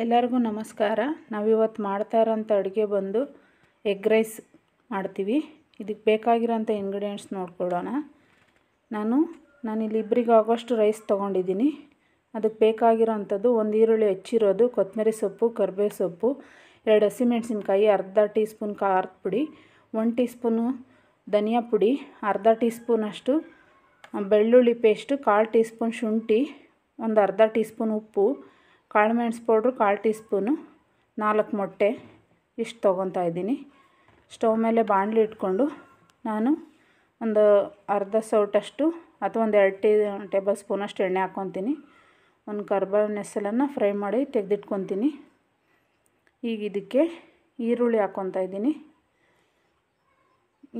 ಎಲ್ಲರಿಗೂ ನಮಸ್ಕಾರ ನಾವಿವತ್ತು ಮಾಡ್ತಾ ಇರೋಂಥ ಅಡುಗೆ ಬಂದು ಎಗ್ ರೈಸ್ ಮಾಡ್ತೀವಿ ಇದಕ್ಕೆ ಬೇಕಾಗಿರೋಂಥ ಇಂಗ್ರೀಡಿಯೆಂಟ್ಸ್ ನೋಡ್ಕೊಳ್ಳೋಣ ನಾನು ನಾನಿಲ್ಲಿ ಇಬ್ಬರಿಗೆ ಆಗೋಷ್ಟು ರೈಸ್ ತೊಗೊಂಡಿದ್ದೀನಿ ಅದಕ್ಕೆ ಬೇಕಾಗಿರೋಂಥದ್ದು ಒಂದು ಈರುಳ್ಳಿ ಹೆಚ್ಚಿರೋದು ಕೊತ್ತಂಬರಿ ಸೊಪ್ಪು ಕರಿಬೇವು ಸೊಪ್ಪು ಎರಡು ಹಸಿಮೆಣಸಿನ್ಕಾಯಿ ಅರ್ಧ ಟೀ ಸ್ಪೂನ್ ಖಾರದ ಪುಡಿ ಒಂದು ಟೀ ಸ್ಪೂನು ಧನಿಯಾ ಪುಡಿ ಅರ್ಧ ಟೀ ಸ್ಪೂನಷ್ಟು ಬೆಳ್ಳುಳ್ಳಿ ಪೇಸ್ಟು ಕಾಲು ಟೀ ಸ್ಪೂನ್ ಶುಂಠಿ ಒಂದು ಅರ್ಧ ಟೀ ಸ್ಪೂನ್ ಉಪ್ಪು ಕಾಳು ಮೆಣಸು ಪೌಡ್ರು ಕಾಲು ಟೀ ಸ್ಪೂನು ನಾಲ್ಕು ಮೊಟ್ಟೆ ಇಷ್ಟು ತೊಗೊತಾ ಇದ್ದೀನಿ ಸ್ಟವ್ ಮೇಲೆ ಬಾಣಲಿ ಇಟ್ಕೊಂಡು ನಾನು ಒಂದು ಅರ್ಧ ಸೌಟಷ್ಟು ಅಥವಾ ಒಂದು ಎರಡು ಟೇ ಟೇಬಲ್ ಸ್ಪೂನಷ್ಟು ಎಣ್ಣೆ ಹಾಕ್ಕೊತೀನಿ ಒಂದು ಕರ್ಬೇವಿನ ಹೆಸಲನ್ನು ಫ್ರೈ ಮಾಡಿ ತೆಗೆದಿಟ್ಕೊತೀನಿ ಈಗ ಇದಕ್ಕೆ ಈರುಳ್ಳಿ ಹಾಕ್ಕೊತಾ ಇದ್ದೀನಿ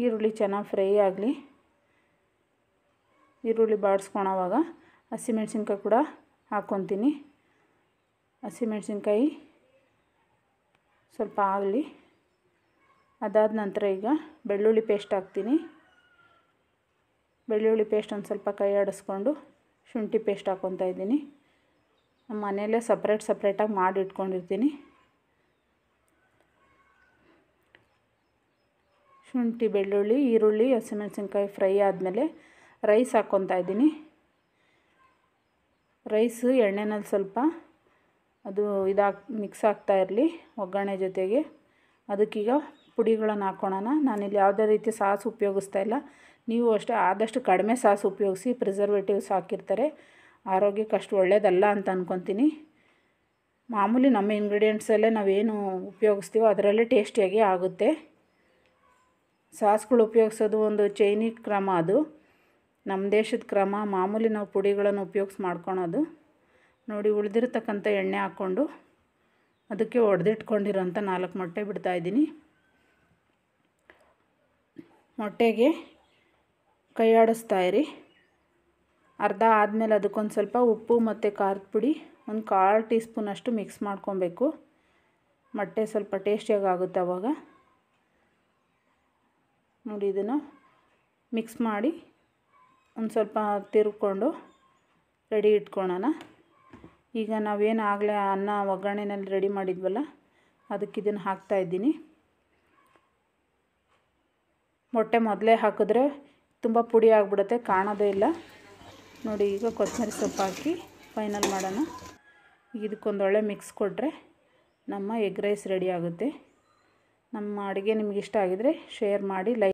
ಈರುಳ್ಳಿ ಚೆನ್ನಾಗಿ ಫ್ರೈ ಆಗಲಿ ಈರುಳ್ಳಿ ಬಾಡಿಸ್ಕೊಳವಾಗ ಹಸಿಮೆಣ್ಸಿನ್ಕಾಯಿ ಕೂಡ ಹಾಕ್ಕೊತೀನಿ ಹಸಿಮೆಣ್ಸಿನ್ಕಾಯಿ ಸ್ವಲ್ಪ ಆಗಲಿ ಅದಾದ ನಂತರ ಈಗ ಬೆಳ್ಳುಳ್ಳಿ ಪೇಸ್ಟ್ ಹಾಕ್ತೀನಿ ಬೆಳ್ಳುಳ್ಳಿ ಪೇಸ್ಟ್ ಒಂದು ಸ್ವಲ್ಪ ಕೈ ಆಡಿಸ್ಕೊಂಡು ಶುಂಠಿ ಪೇಸ್ಟ್ ಹಾಕ್ಕೊತಾ ಇದ್ದೀನಿ ನಮ್ಮ ಮನೆಯಲ್ಲೇ ಸಪ್ರೇಟ್ ಸಪ್ರೇಟಾಗಿ ಮಾಡಿ ಇಟ್ಕೊಂಡಿರ್ತೀನಿ ಶುಂಠಿ ಬೆಳ್ಳುಳ್ಳಿ ಈರುಳ್ಳಿ ಹಸಿಮೆಣಸಿನ್ಕಾಯಿ ಫ್ರೈ ಆದಮೇಲೆ ರೈಸ್ ಹಾಕ್ಕೊತಾ ಇದ್ದೀನಿ ರೈಸು ಎಣ್ಣೆನಲ್ಲಿ ಸ್ವಲ್ಪ ಅದು ಇದಾಗಿ ಮಿಕ್ಸ್ ಆಗ್ತಾ ಇರಲಿ ಒಗ್ಗರಣೆ ಜೊತೆಗೆ ಅದಕ್ಕೀಗ ಪುಡಿಗಳನ್ನು ಹಾಕ್ಕೊಳೋಣ ನಾನಿಲ್ಲಿ ಯಾವುದೇ ರೀತಿ ಸಾಸ್ ಉಪಯೋಗಿಸ್ತಾ ಇಲ್ಲ ನೀವು ಅಷ್ಟೇ ಆದಷ್ಟು ಕಡಿಮೆ ಸಾಸ್ ಉಪಯೋಗಿಸಿ ಪ್ರಿಸರ್ವೇಟಿವ್ಸ್ ಹಾಕಿರ್ತಾರೆ ಆರೋಗ್ಯಕ್ಕೆ ಅಷ್ಟು ಒಳ್ಳೆಯದಲ್ಲ ಅಂತ ಅಂದ್ಕೊತೀನಿ ಮಾಮೂಲಿ ನಮ್ಮ ಇಂಗ್ರೀಡಿಯೆಂಟ್ಸಲ್ಲೇ ನಾವೇನು ಉಪಯೋಗಿಸ್ತೀವೋ ಅದರಲ್ಲೇ ಟೇಸ್ಟಿಯಾಗಿ ಆಗುತ್ತೆ ಸಾಸ್ಗಳು ಉಪಯೋಗಿಸೋದು ಒಂದು ಚೈನೀ ಕ್ರಮ ಅದು ನಮ್ಮ ದೇಶದ ಕ್ರಮ ಮಾಮೂಲಿ ನಾವು ಪುಡಿಗಳನ್ನು ಉಪಯೋಗಿಸಿ ಮಾಡ್ಕೊಳೋದು ನೋಡಿ ಉಳಿದಿರ್ತಕ್ಕಂಥ ಎಣ್ಣೆ ಹಾಕ್ಕೊಂಡು ಅದಕ್ಕೆ ಒಡೆದಿಟ್ಕೊಂಡಿರೋಂಥ ನಾಲ್ಕು ಮೊಟ್ಟೆ ಬಿಡ್ತಾಯಿದ್ದೀನಿ ಮೊಟ್ಟೆಗೆ ಕೈ ಇರಿ ಅರ್ಧ ಆದಮೇಲೆ ಅದಕ್ಕೊಂದು ಸ್ವಲ್ಪ ಉಪ್ಪು ಮತ್ತು ಖಾರದ ಪುಡಿ ಒಂದು ಕಾಲು ಟೀ ಸ್ಪೂನಷ್ಟು ಮಿಕ್ಸ್ ಮಾಡ್ಕೊಬೇಕು ಮೊಟ್ಟೆ ಸ್ವಲ್ಪ ಟೇಸ್ಟಿಯಾಗಿ ಆಗುತ್ತೆ ಅವಾಗ ನೋಡಿ ಇದನ್ನು ಮಿಕ್ಸ್ ಮಾಡಿ ಒಂದು ಸ್ವಲ್ಪ ತಿರುಕೊಂಡು ರೆಡಿ ಇಟ್ಕೊಳ್ಳೋಣ ಈಗ ನಾವೇನು ಆಗಲೇ ಅನ್ನ ಒಗ್ಗರಣೆನಲ್ಲಿ ರೆಡಿ ಮಾಡಿದ್ವಲ್ಲ ಅದಕ್ಕೆ ಇದನ್ನು ಇದ್ದೀನಿ ಮೊಟ್ಟೆ ಮೊದಲೇ ಹಾಕಿದ್ರೆ ತುಂಬ ಪುಡಿ ಆಗಿಬಿಡುತ್ತೆ ಕಾಣೋದೇ ಇಲ್ಲ ನೋಡಿ ಈಗ ಕೊತ್ತಂಬರಿ ಸೊಪ್ಪು ಹಾಕಿ ಫೈನಲ್ ಮಾಡೋಣ ಇದಕ್ಕೊಂದು ಒಳ್ಳೆ ಮಿಕ್ಸ್ ಕೊಟ್ಟರೆ ನಮ್ಮ ಎಗ್ ರೈಸ್ ರೆಡಿ ಆಗುತ್ತೆ ನಮ್ಮ ಅಡುಗೆ ನಿಮ್ಗೆ ಇಷ್ಟ ಆಗಿದರೆ ಶೇರ್ ಮಾಡಿ ಲೈಕ್